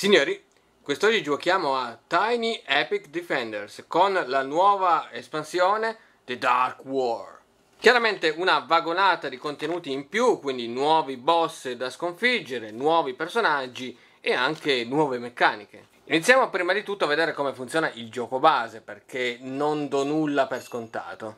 Signori, quest'oggi giochiamo a Tiny Epic Defenders con la nuova espansione The Dark War. Chiaramente una vagonata di contenuti in più, quindi nuovi boss da sconfiggere, nuovi personaggi e anche nuove meccaniche. Iniziamo prima di tutto a vedere come funziona il gioco base, perché non do nulla per scontato.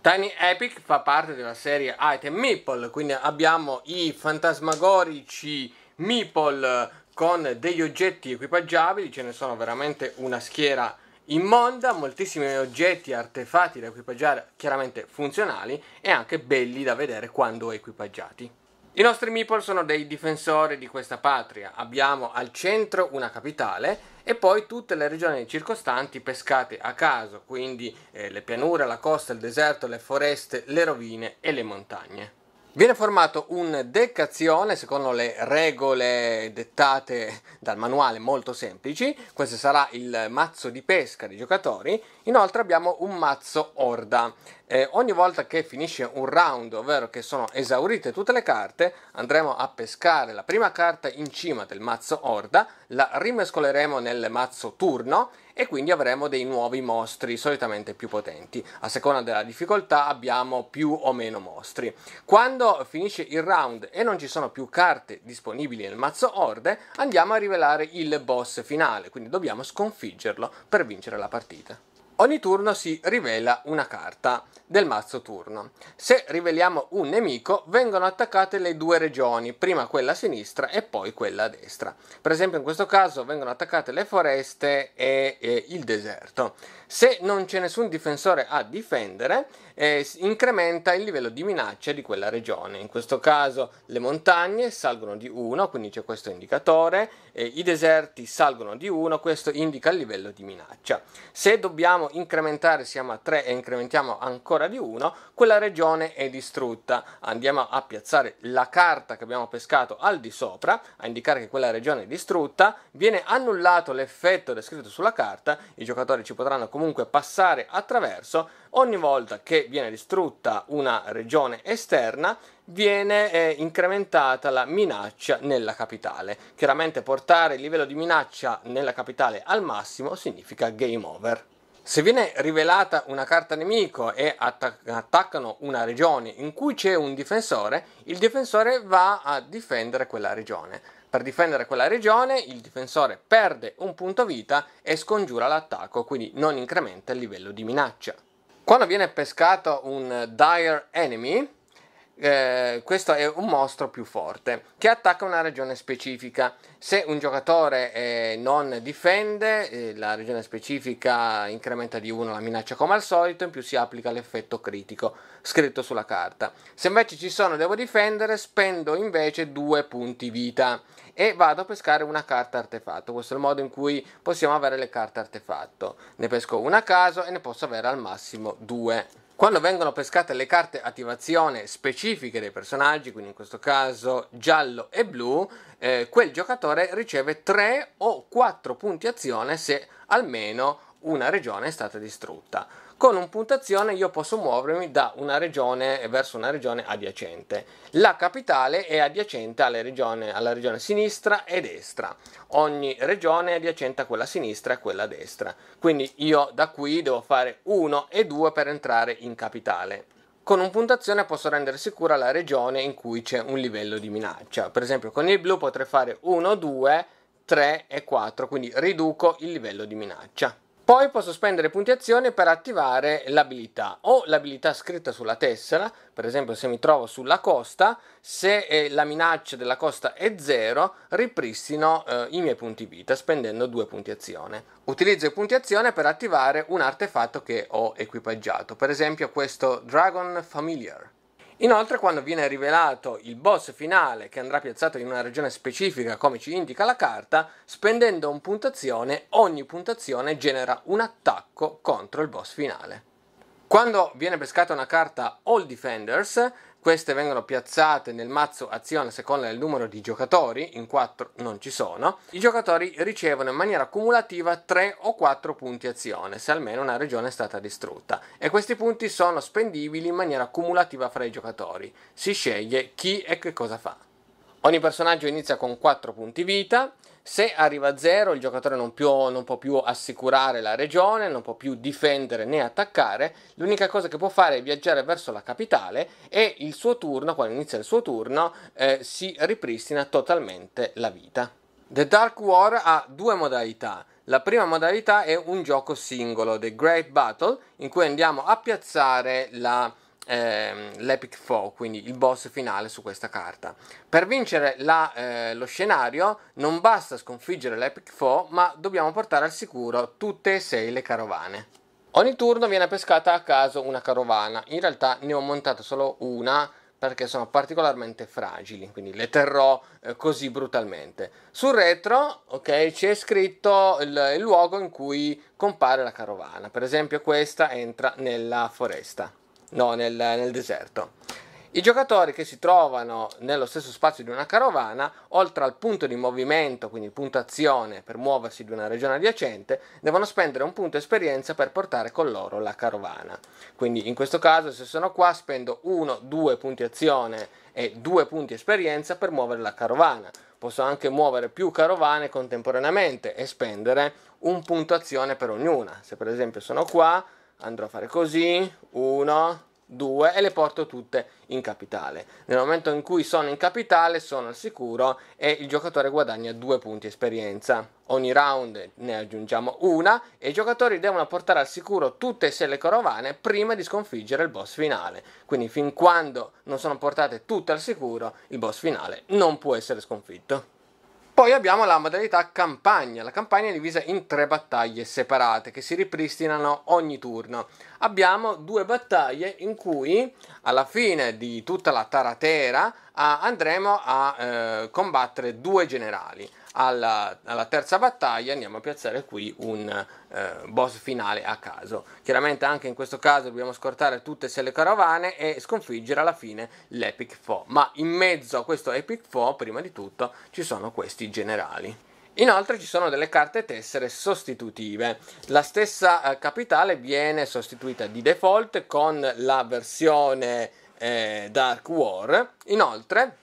Tiny Epic fa parte della serie Item Meeple, quindi abbiamo i fantasmagorici Meeple con degli oggetti equipaggiabili, ce ne sono veramente una schiera immonda, moltissimi oggetti, artefatti da equipaggiare, chiaramente funzionali e anche belli da vedere quando equipaggiati. I nostri meeple sono dei difensori di questa patria, abbiamo al centro una capitale e poi tutte le regioni circostanti pescate a caso, quindi eh, le pianure, la costa, il deserto, le foreste, le rovine e le montagne. Viene formato un decazione secondo le regole dettate dal manuale molto semplici, questo sarà il mazzo di pesca dei giocatori, inoltre abbiamo un mazzo orda. Eh, ogni volta che finisce un round, ovvero che sono esaurite tutte le carte, andremo a pescare la prima carta in cima del mazzo orda, la rimescoleremo nel mazzo turno e quindi avremo dei nuovi mostri solitamente più potenti. A seconda della difficoltà abbiamo più o meno mostri. Quando finisce il round e non ci sono più carte disponibili nel mazzo orde, andiamo a rivelare il boss finale, quindi dobbiamo sconfiggerlo per vincere la partita. Ogni turno si rivela una carta del mazzo turno. Se riveliamo un nemico, vengono attaccate le due regioni, prima quella a sinistra e poi quella a destra. Per esempio in questo caso vengono attaccate le foreste e, e il deserto. Se non c'è nessun difensore a difendere, eh, incrementa il livello di minaccia di quella regione. In questo caso le montagne salgono di 1, quindi c'è questo indicatore, eh, i deserti salgono di 1, questo indica il livello di minaccia. Se dobbiamo incrementare, siamo a 3 e incrementiamo ancora di 1, quella regione è distrutta. Andiamo a piazzare la carta che abbiamo pescato al di sopra, a indicare che quella regione è distrutta, viene annullato l'effetto descritto sulla carta, i giocatori ci potranno comunque comunque passare attraverso, ogni volta che viene distrutta una regione esterna viene eh, incrementata la minaccia nella capitale. Chiaramente portare il livello di minaccia nella capitale al massimo significa game over. Se viene rivelata una carta nemico e attac- attaccano una regione in cui c'è un difensore, il difensore va a difendere quella regione per difendere quella regione il difensore perde un punto vita e scongiura l'attacco, quindi non incrementa il livello di minaccia. Quando viene pescato un dire enemy, eh, questo è un mostro più forte che attacca una regione specifica. Se un giocatore eh, non difende, eh, la regione specifica incrementa di 1 la minaccia come al solito, in più si applica l'effetto critico scritto sulla carta. Se invece ci sono devo difendere, spendo invece 2 punti vita e vado a pescare una carta artefatto. Questo è il modo in cui possiamo avere le carte artefatto. Ne pesco una a caso e ne posso avere al massimo 2. Quando vengono pescate le carte attivazione specifiche dei personaggi, quindi in questo caso giallo e blu, eh, quel giocatore riceve 3 o 4 punti azione se almeno una regione è stata distrutta. Con un puntazione io posso muovermi da una regione verso una regione adiacente. La capitale è adiacente regioni, alla regione sinistra e destra. Ogni regione è adiacente a quella sinistra e a quella destra. Quindi io da qui devo fare 1 e 2 per entrare in capitale. Con un puntazione posso rendere sicura la regione in cui c'è un livello di minaccia. Per esempio con il blu potrei fare 1, 2, 3 e 4, quindi riduco il livello di minaccia. Poi posso spendere punti azione per attivare l'abilità o l'abilità scritta sulla tessera, per esempio se mi trovo sulla costa, se eh, la minaccia della costa è zero, ripristino eh, i miei punti vita spendendo due punti azione. Utilizzo i punti azione per attivare un artefatto che ho equipaggiato, per esempio questo Dragon Familiar. Inoltre, quando viene rivelato il boss finale che andrà piazzato in una regione specifica, come ci indica la carta, spendendo un puntazione, ogni puntazione genera un attacco contro il boss finale. Quando viene pescata una carta All Defenders, queste vengono piazzate nel mazzo azione a seconda del numero di giocatori, in 4 non ci sono. I giocatori ricevono in maniera cumulativa 3 o 4 punti azione, se almeno una regione è stata distrutta. E questi punti sono spendibili in maniera cumulativa fra i giocatori. Si sceglie chi e che cosa fa. Ogni personaggio inizia con 4 punti vita, se arriva a zero il giocatore non, più, non può più assicurare la regione, non può più difendere né attaccare, l'unica cosa che può fare è viaggiare verso la capitale e il suo turno, quando inizia il suo turno, eh, si ripristina totalmente la vita. The Dark War ha due modalità. La prima modalità è un gioco singolo, The Great Battle, in cui andiamo a piazzare la ehm, l'Epic Foe, quindi il boss finale su questa carta. Per vincere la, eh, lo scenario non basta sconfiggere l'Epic Foe, ma dobbiamo portare al sicuro tutte e sei le carovane. Ogni turno viene pescata a caso una carovana, in realtà ne ho montata solo una perché sono particolarmente fragili, quindi le terrò eh, così brutalmente. Sul retro, ok, c'è scritto il, il luogo in cui compare la carovana, per esempio questa entra nella foresta no, nel, nel deserto. I giocatori che si trovano nello stesso spazio di una carovana, oltre al punto di movimento, quindi il punto azione per muoversi di una regione adiacente, devono spendere un punto esperienza per portare con loro la carovana. Quindi in questo caso se sono qua spendo 1, 2 punti azione e 2 punti esperienza per muovere la carovana. Posso anche muovere più carovane contemporaneamente e spendere un punto azione per ognuna. Se per esempio sono qua andrò a fare così, 1, 2 e le porto tutte in capitale. Nel momento in cui sono in capitale sono al sicuro e il giocatore guadagna due punti esperienza. Ogni round ne aggiungiamo una e i giocatori devono portare al sicuro tutte e sei le carovane prima di sconfiggere il boss finale. Quindi fin quando non sono portate tutte al sicuro, il boss finale non può essere sconfitto. Poi abbiamo la modalità campagna. La campagna è divisa in tre battaglie separate che si ripristinano ogni turno. Abbiamo due battaglie in cui alla fine di tutta la taratera andremo a eh, combattere due generali alla, alla, terza battaglia andiamo a piazzare qui un eh, boss finale a caso. Chiaramente anche in questo caso dobbiamo scortare tutte e sei le carovane e sconfiggere alla fine l'Epic Foe, ma in mezzo a questo Epic Foe prima di tutto ci sono questi generali. Inoltre ci sono delle carte tessere sostitutive. La stessa eh, capitale viene sostituita di default con la versione eh, Dark War. Inoltre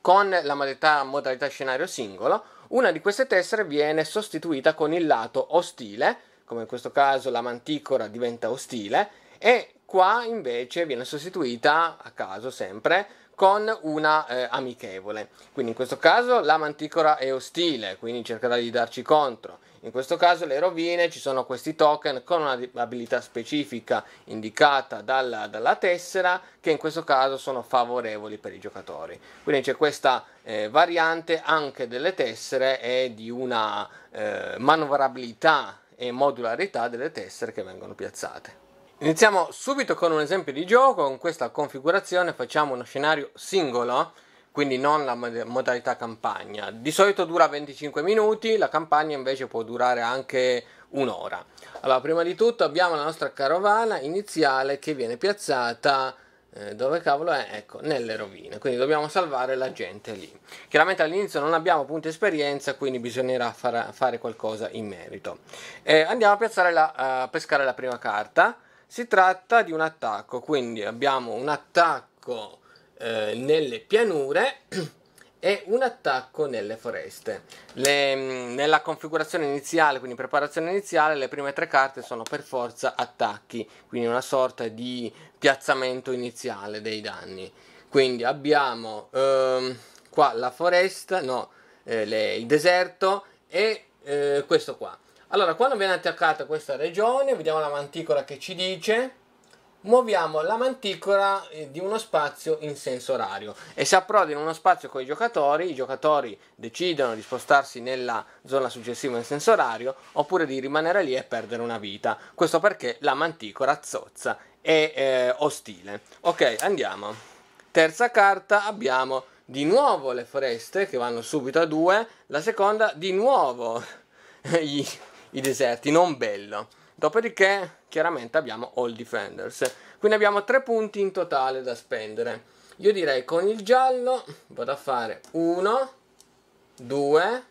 con la modalità, modalità, scenario singolo una di queste tessere viene sostituita con il lato ostile, come in questo caso la manticora diventa ostile, e qua invece viene sostituita a caso sempre con una eh, amichevole. Quindi in questo caso la manticora è ostile, quindi cercherà di darci contro. In questo caso le rovine ci sono questi token con una abilità specifica indicata dalla, dalla tessera che in questo caso sono favorevoli per i giocatori. Quindi c'è questa eh, variante anche delle tessere e di una eh, manovrabilità e modularità delle tessere che vengono piazzate. Iniziamo subito con un esempio di gioco, con questa configurazione facciamo uno scenario singolo, quindi non la modalità campagna. Di solito dura 25 minuti, la campagna invece può durare anche un'ora. Allora, prima di tutto abbiamo la nostra carovana iniziale che viene piazzata eh, dove cavolo è? Ecco, nelle rovine, quindi dobbiamo salvare la gente lì. Chiaramente all'inizio non abbiamo punti esperienza, quindi bisognerà far, fare qualcosa in merito. Eh, andiamo a piazzare la, a pescare la prima carta si tratta di un attacco, quindi abbiamo un attacco eh, nelle pianure e un attacco nelle foreste. Le, mm, nella configurazione iniziale, quindi preparazione iniziale, le prime tre carte sono per forza attacchi, quindi una sorta di piazzamento iniziale dei danni. Quindi abbiamo ehm, qua la foresta, no, eh, le, il deserto e eh, questo qua. Allora, quando viene attaccata questa regione, vediamo la manticola che ci dice muoviamo la manticola eh, di uno spazio in senso orario e se approda in uno spazio con i giocatori, i giocatori decidono di spostarsi nella zona successiva in senso orario oppure di rimanere lì e perdere una vita. Questo perché la manticora zozza è eh, ostile. Ok, andiamo. Terza carta abbiamo di nuovo le foreste che vanno subito a due, la seconda di nuovo gli i deserti, non bello. Dopodiché, chiaramente abbiamo all defenders. Quindi abbiamo tre punti in totale da spendere. Io direi con il giallo vado a fare 1, 2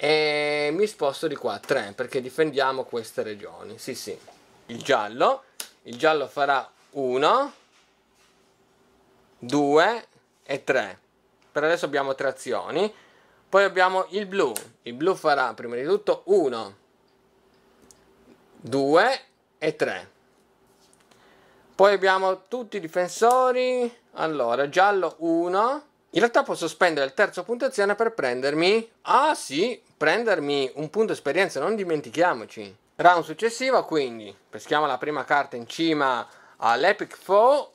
e mi sposto di qua 3 perché difendiamo queste regioni. Sì, sì. Il giallo, il giallo farà 1, 2 e 3. Per adesso abbiamo tre azioni poi abbiamo il blu. Il blu farà prima di tutto 1, 2 e 3. Poi abbiamo tutti i difensori. Allora, giallo 1. In realtà posso spendere il terzo punto azione per prendermi... Ah sì, prendermi un punto esperienza, non dimentichiamoci. Round successivo, quindi peschiamo la prima carta in cima all'Epic Foe.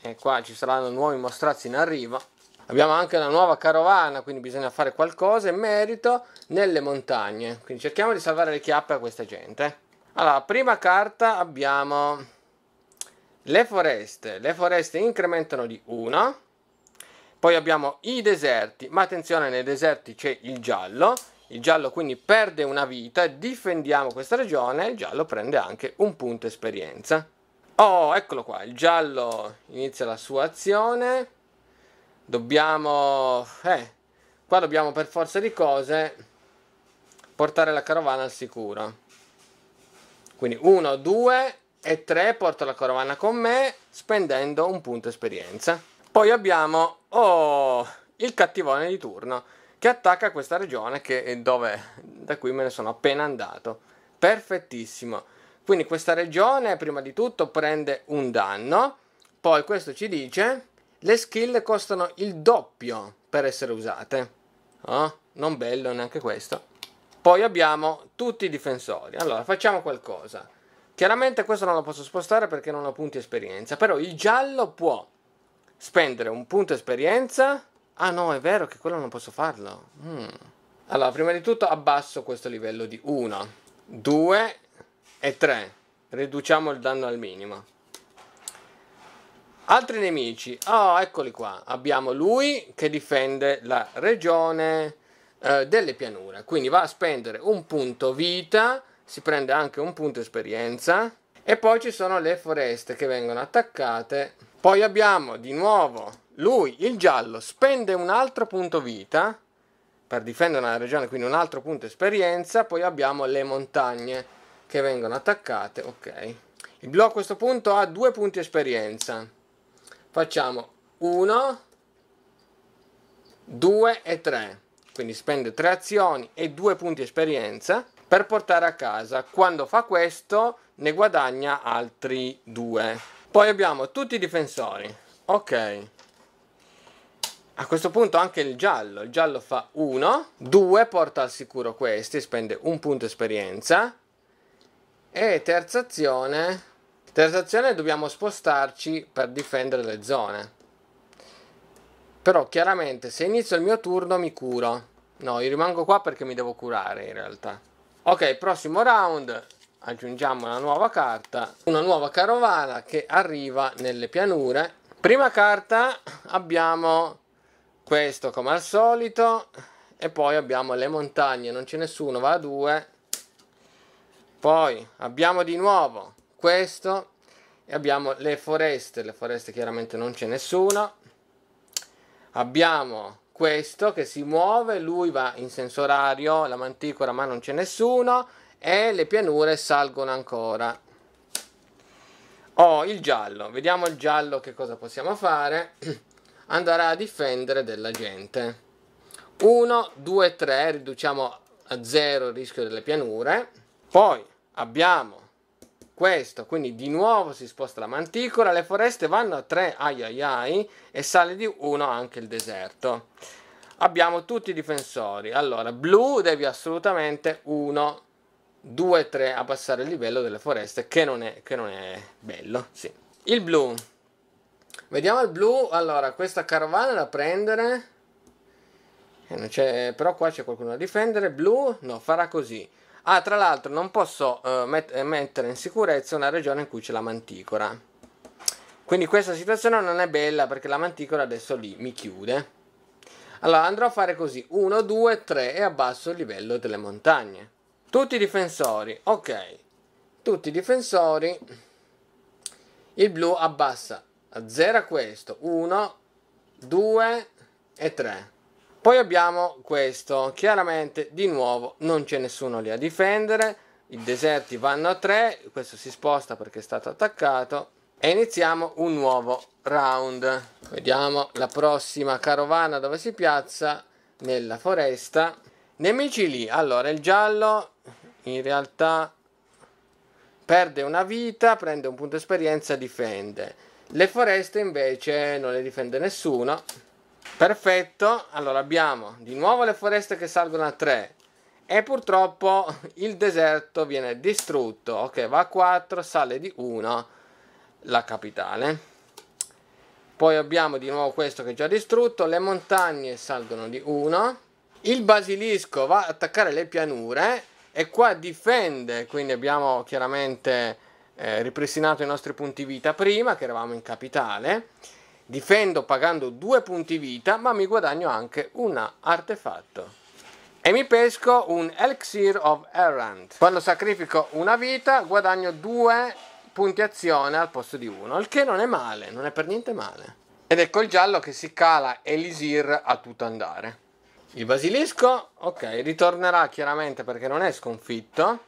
E qua ci saranno nuovi mostrazzi in arrivo abbiamo anche una nuova carovana, quindi bisogna fare qualcosa in merito nelle montagne. Quindi cerchiamo di salvare le chiappe a questa gente. Allora, prima carta abbiamo le foreste. Le foreste incrementano di 1. Poi abbiamo i deserti, ma attenzione, nei deserti c'è il giallo. Il giallo quindi perde una vita, difendiamo questa regione il giallo prende anche un punto esperienza. Oh, eccolo qua, il giallo inizia la sua azione Dobbiamo... Eh, qua dobbiamo per forza di cose portare la carovana al sicuro. Quindi 1, 2 e 3 porto la carovana con me spendendo un punto esperienza. Poi abbiamo oh, il cattivone di turno che attacca questa regione che, eh, dove, da cui me ne sono appena andato. Perfettissimo. Quindi questa regione prima di tutto prende un danno, poi questo ci dice le skill costano il doppio per essere usate. Oh, non bello neanche questo. Poi abbiamo tutti i difensori. Allora, facciamo qualcosa. Chiaramente questo non lo posso spostare perché non ho punti esperienza, però il giallo può spendere un punto esperienza. Ah no, è vero che quello non posso farlo. Mm. Allora, prima di tutto abbasso questo livello di 1, 2 e 3. Riduciamo il danno al minimo. Altri nemici, oh, eccoli qua, abbiamo lui che difende la regione eh, delle pianure, quindi va a spendere un punto vita, si prende anche un punto esperienza e poi ci sono le foreste che vengono attaccate. Poi abbiamo di nuovo lui, il giallo, spende un altro punto vita per difendere una regione, quindi un altro punto esperienza, poi abbiamo le montagne che vengono attaccate, ok. Il blu a questo punto ha due punti esperienza facciamo 1 2 e 3 quindi spende 3 azioni e 2 punti esperienza per portare a casa quando fa questo ne guadagna altri 2 poi abbiamo tutti i difensori ok a questo punto anche il giallo. Il giallo fa 1, 2 porta al sicuro questi, spende un punto esperienza. E terza azione Terza azione dobbiamo spostarci per difendere le zone. Però chiaramente se inizio il mio turno mi curo. No, io rimango qua perché mi devo curare in realtà. Ok, prossimo round aggiungiamo una nuova carta, una nuova carovana che arriva nelle pianure. Prima carta abbiamo questo come al solito e poi abbiamo le montagne, non c'è nessuno, va a due. Poi abbiamo di nuovo questo e abbiamo le foreste, le foreste chiaramente non c'è nessuna. Abbiamo questo che si muove, lui va in senso orario, la manticora ma non c'è nessuno e le pianure salgono ancora. Oh, il giallo, vediamo il giallo che cosa possiamo fare. Andare a difendere della gente. 1, 2, 3, riduciamo a zero il rischio delle pianure. Poi abbiamo questo, quindi di nuovo si sposta la manticola, le foreste vanno a 3, ai ai ai, e sale di 1 anche il deserto. Abbiamo tutti i difensori, allora blu devi assolutamente 1, 2, 3 a il livello delle foreste, che non è, che non è bello, sì. Il blu, vediamo il blu, allora questa carovana da prendere, eh, però qua c'è qualcuno da difendere, blu, no, farà così Ah, tra l'altro non posso eh, met- eh, mettere in sicurezza una regione in cui c'è la manticora. Quindi questa situazione non è bella perché la manticora adesso lì mi chiude. Allora andrò a fare così, 1, 2, 3 e abbasso il livello delle montagne. Tutti i difensori, ok. Tutti i difensori. Il blu abbassa a 0 questo, 1, 2 e 3. Poi abbiamo questo, chiaramente di nuovo non c'è nessuno lì a difendere, i deserti vanno a 3, questo si sposta perché è stato attaccato e iniziamo un nuovo round. Vediamo la prossima carovana dove si piazza, nella foresta. Nemici lì, allora il giallo in realtà perde una vita, prende un punto esperienza, difende. Le foreste invece non le difende nessuno Perfetto, allora abbiamo di nuovo le foreste che salgono a 3 e purtroppo il deserto viene distrutto. Ok, va a 4, sale di 1 la capitale. Poi abbiamo di nuovo questo che è già distrutto, le montagne salgono di 1. Il basilisco va ad attaccare le pianure e qua difende, quindi abbiamo chiaramente eh, ripristinato i nostri punti vita prima che eravamo in capitale difendo pagando due punti vita, ma mi guadagno anche un artefatto. E mi pesco un Elixir of Errant. Quando sacrifico una vita, guadagno due punti azione al posto di uno, il che non è male, non è per niente male. Ed ecco il giallo che si cala Elisir a tutto andare. Il basilisco, ok, ritornerà chiaramente perché non è sconfitto.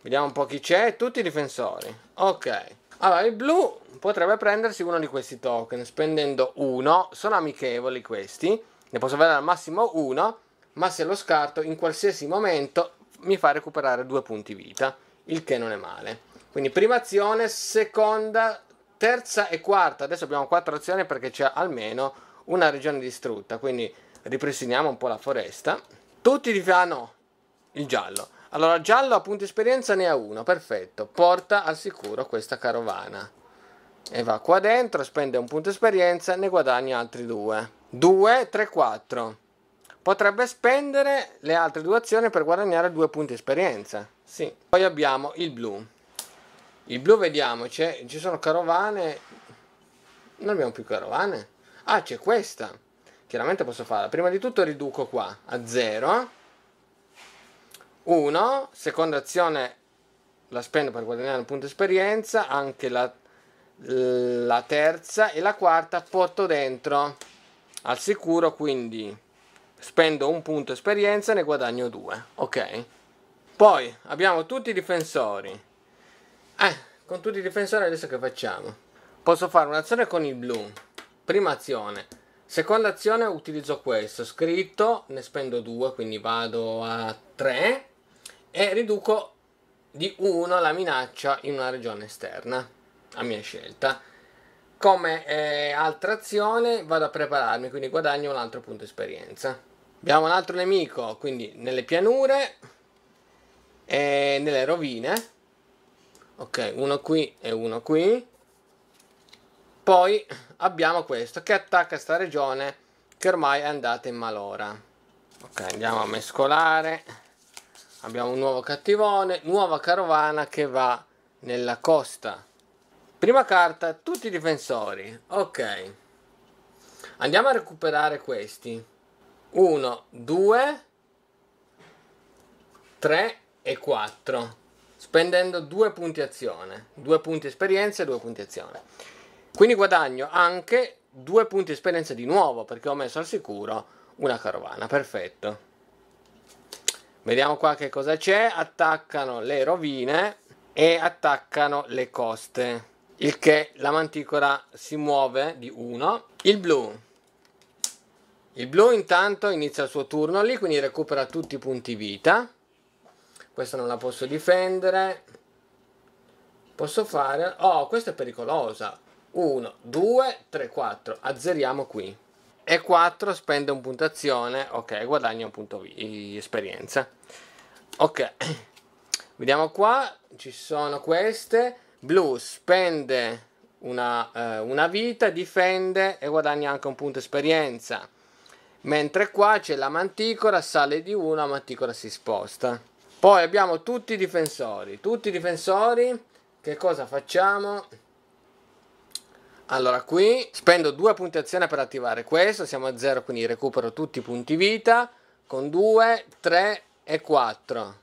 Vediamo un po' chi c'è, tutti i difensori. Ok. Allora, il blu potrebbe prendersi uno di questi token, spendendo uno, sono amichevoli questi, ne posso avere al massimo uno, ma se lo scarto in qualsiasi momento mi fa recuperare due punti vita, il che non è male. Quindi prima azione, seconda, terza e quarta, adesso abbiamo quattro azioni perché c'è almeno una regione distrutta, quindi ripristiniamo un po' la foresta. Tutti di fianco, il giallo. Allora, giallo a punti esperienza ne ha uno, perfetto. Porta al sicuro questa carovana. E va qua dentro, spende un punto esperienza, ne guadagna altri due. 2, 3, 4. Potrebbe spendere le altre due azioni per guadagnare due punti esperienza. Sì. Poi abbiamo il blu. Il blu vediamo, ci sono carovane. Non abbiamo più carovane. Ah, c'è questa. Chiaramente posso farla. Prima di tutto riduco qua a 0 1, seconda azione la spendo per guadagnare un punto esperienza, anche la, la terza e la quarta porto dentro al sicuro, quindi spendo un punto esperienza e ne guadagno due, ok? Poi abbiamo tutti i difensori. Eh, con tutti i difensori adesso che facciamo? Posso fare un'azione con il blu. Prima azione. Seconda azione utilizzo questo, scritto, ne spendo due, quindi vado a 3 e riduco di 1 la minaccia in una regione esterna a mia scelta come eh, altra azione vado a prepararmi quindi guadagno un altro punto esperienza abbiamo un altro nemico quindi nelle pianure e nelle rovine ok uno qui e uno qui poi abbiamo questo che attacca sta regione che ormai è andata in malora ok andiamo a mescolare abbiamo un nuovo cattivone, nuova carovana che va nella costa. Prima carta, tutti i difensori. Ok. Andiamo a recuperare questi. 1, 2, 3 e 4. Spendendo due punti azione. due punti esperienza e due punti azione. Quindi guadagno anche due punti esperienza di nuovo perché ho messo al sicuro una carovana. Perfetto. Vediamo qua che cosa c'è. Attaccano le rovine e attaccano le coste. Il che la manticora si muove di uno. Il blu. Il blu intanto inizia il suo turno lì, quindi recupera tutti i punti vita. Questa non la posso difendere. Posso fare... Oh, questa è pericolosa. 1, 2, 3, 4. Azzeriamo qui e 4 spende un punto azione, ok, guadagna un punto di esperienza. Ok, vediamo qua, ci sono queste, blu spende una, eh, una vita, difende e guadagna anche un punto esperienza, mentre qua c'è la manticora, sale di 1, la manticora si sposta. Poi abbiamo tutti i difensori, tutti i difensori, che cosa facciamo? Allora qui spendo due punti azione per attivare questo, siamo a 0 quindi recupero tutti i punti vita con 2, 3 e 4.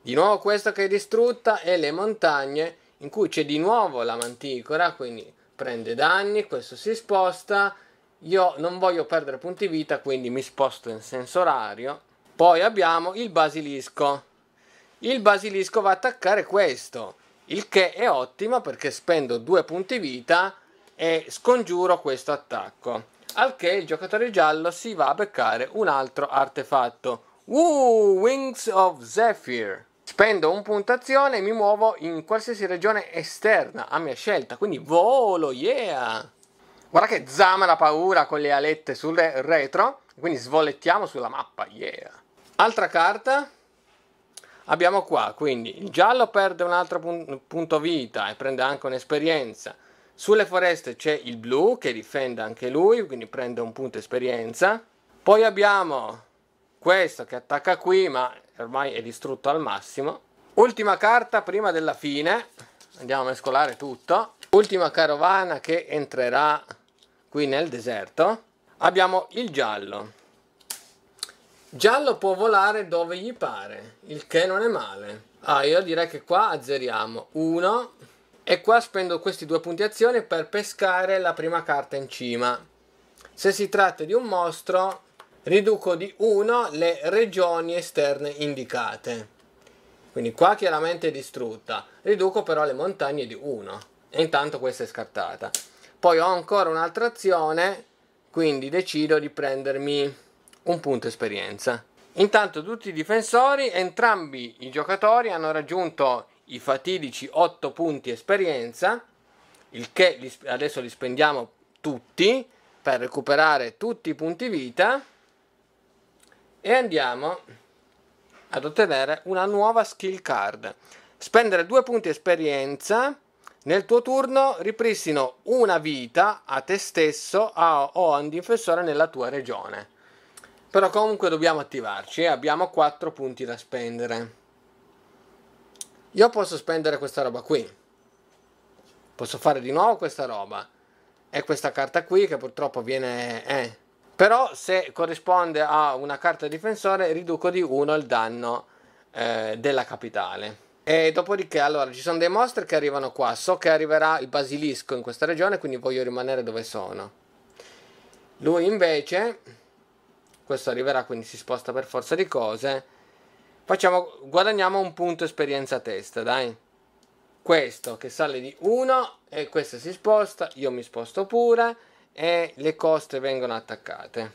Di nuovo questo che è distrutta e le montagne in cui c'è di nuovo la manticora, quindi prende danni, questo si sposta, io non voglio perdere punti vita quindi mi sposto in senso orario. Poi abbiamo il basilisco. Il basilisco va a attaccare questo, il che è ottimo perché spendo due punti vita e scongiuro questo attacco. Al che il giocatore giallo si va a beccare un altro artefatto. Woo, Wings of Zephyr. Spendo un punto azione e mi muovo in qualsiasi regione esterna a mia scelta, quindi volo, yeah! Guarda che zama la paura con le alette sul retro, quindi svolettiamo sulla mappa, yeah! Altra carta, abbiamo qua, quindi il giallo perde un altro pun punto vita e prende anche un'esperienza, sulle foreste c'è il blu che difende anche lui, quindi prende un punto esperienza. Poi abbiamo questo che attacca qui, ma ormai è distrutto al massimo. Ultima carta prima della fine, andiamo a mescolare tutto. Ultima carovana che entrerà qui nel deserto. Abbiamo il giallo. Giallo può volare dove gli pare, il che non è male. Ah, io direi che qua azzeriamo 1, e qua spendo questi due punti azione per pescare la prima carta in cima. Se si tratta di un mostro, riduco di 1 le regioni esterne indicate. Quindi qua chiaramente è distrutta. Riduco però le montagne di 1. E intanto questa è scartata. Poi ho ancora un'altra azione, quindi decido di prendermi un punto esperienza. Intanto tutti i difensori, entrambi i giocatori hanno raggiunto i fatidici 8 punti esperienza, il che li, adesso li spendiamo tutti per recuperare tutti i punti vita e andiamo ad ottenere una nuova skill card. Spendere 2 punti esperienza nel tuo turno ripristino una vita a te stesso a, o a un difensore nella tua regione. Però comunque dobbiamo attivarci e abbiamo 4 punti da spendere. Io posso spendere questa roba qui, posso fare di nuovo questa roba, è questa carta qui che purtroppo viene... Eh. Però se corrisponde a una carta difensore riduco di 1 il danno eh, della capitale. E dopodiché, allora, ci sono dei mostri che arrivano qua. So che arriverà il basilisco in questa regione, quindi voglio rimanere dove sono. Lui invece, questo arriverà, quindi si sposta per forza di cose. Facciamo, guadagniamo un punto esperienza testa, dai. Questo che sale di 1 e questo si sposta, io mi sposto pure e le coste vengono attaccate.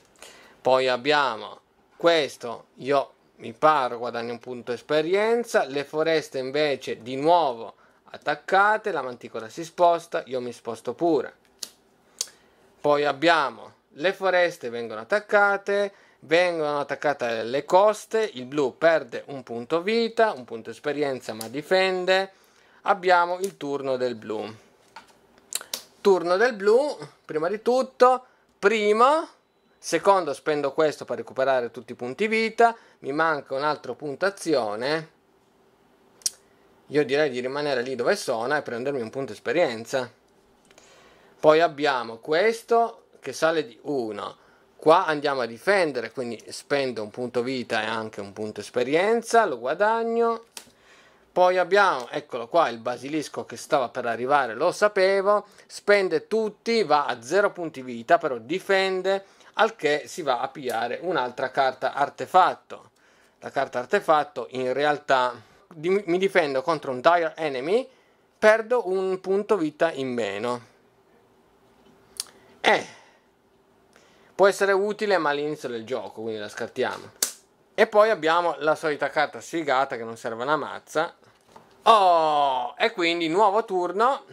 Poi abbiamo questo, io mi paro, guadagno un punto esperienza, le foreste invece di nuovo attaccate, la manticola si sposta, io mi sposto pure. Poi abbiamo le foreste vengono attaccate, vengono attaccate le coste, il blu perde un punto vita, un punto esperienza ma difende, abbiamo il turno del blu. Turno del blu, prima di tutto, primo, secondo spendo questo per recuperare tutti i punti vita, mi manca un altro punto azione, io direi di rimanere lì dove sono e prendermi un punto esperienza. Poi abbiamo questo che sale di 1, Qua andiamo a difendere, quindi spendo un punto vita e anche un punto esperienza, lo guadagno. Poi abbiamo, eccolo qua, il basilisco che stava per arrivare, lo sapevo, spende tutti, va a 0 punti vita, però difende, al che si va a pigliare un'altra carta artefatto. La carta artefatto in realtà mi difendo contro un dire enemy, perdo un punto vita in meno. Eh, Può essere utile ma all'inizio del gioco, quindi la scartiamo. E poi abbiamo la solita carta sfigata che non serve una mazza. Oh, e quindi nuovo turno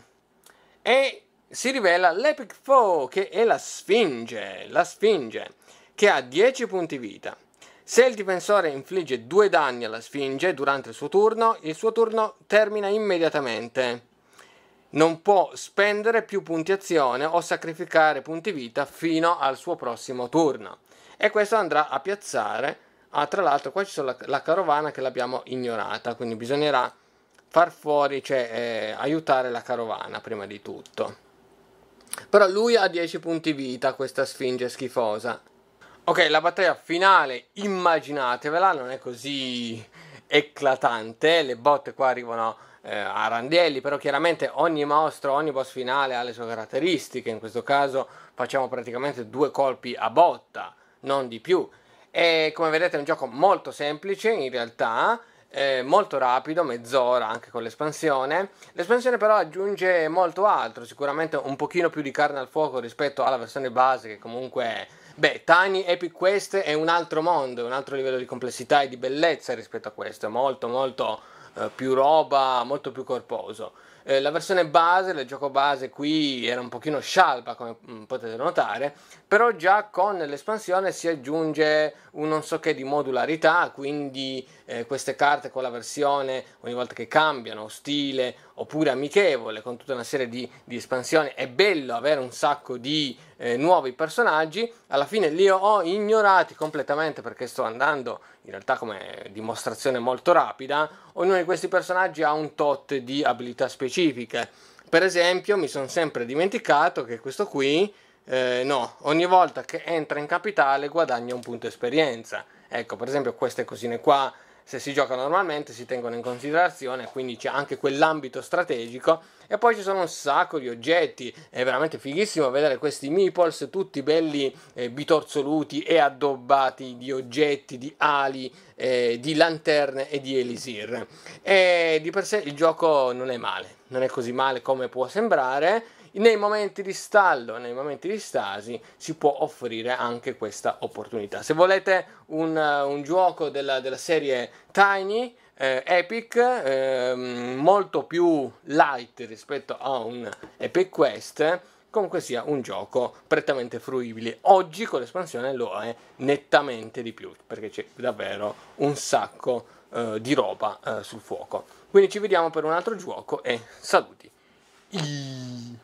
e si rivela l'Epic Foe che è la Sfinge, la Sfinge che ha 10 punti vita. Se il difensore infligge due danni alla Sfinge durante il suo turno, il suo turno termina immediatamente non può spendere più punti azione o sacrificare punti vita fino al suo prossimo turno. E questo andrà a piazzare. Ah, tra l'altro, qua ci sono la, la carovana che l'abbiamo ignorata, quindi bisognerà far fuori, cioè eh, aiutare la carovana prima di tutto. Però lui ha 10 punti vita, questa sfinge schifosa. Ok, la battaglia finale, immaginatevela, non è così eclatante. Le botte qua arrivano eh, a Randielli, però chiaramente ogni mostro, ogni boss finale ha le sue caratteristiche, in questo caso facciamo praticamente due colpi a botta, non di più. E come vedete è un gioco molto semplice in realtà, eh, molto rapido, mezz'ora anche con l'espansione. L'espansione però aggiunge molto altro, sicuramente un pochino più di carne al fuoco rispetto alla versione base che comunque... Beh, Tiny Epic Quest è un altro mondo, un altro livello di complessità e di bellezza rispetto a questo, è molto molto più roba, molto più corposo. Eh, la versione base, il gioco base qui era un pochino scialpa come mm, potete notare, però già con l'espansione si aggiunge un non so che di modularità, quindi eh, queste carte con la versione ogni volta che cambiano, stile oppure amichevole, con tutta una serie di, di espansioni, è bello avere un sacco di eh, nuovi personaggi, alla fine li ho ignorati completamente perché sto andando in realtà come dimostrazione molto rapida, ognuno di questi personaggi ha un tot di abilità specifiche specifiche. Per esempio, mi sono sempre dimenticato che questo qui, eh, no, ogni volta che entra in capitale guadagna un punto esperienza. Ecco, per esempio queste cosine qua se si gioca normalmente si tengono in considerazione, quindi c'è anche quell'ambito strategico. E poi ci sono un sacco di oggetti, è veramente fighissimo vedere questi meeples tutti belli eh, bitorzoluti e addobbati di oggetti, di ali, eh, di lanterne e di elisir. E di per sé il gioco non è male, non è così male come può sembrare nei momenti di stallo, nei momenti di stasi, si può offrire anche questa opportunità. Se volete un, un gioco della, della, serie Tiny, eh, Epic, eh, molto più light rispetto a un Epic Quest, comunque sia un gioco prettamente fruibile. Oggi con l'espansione lo è nettamente di più, perché c'è davvero un sacco eh, di roba eh, sul fuoco. Quindi ci vediamo per un altro gioco e saluti. Iii.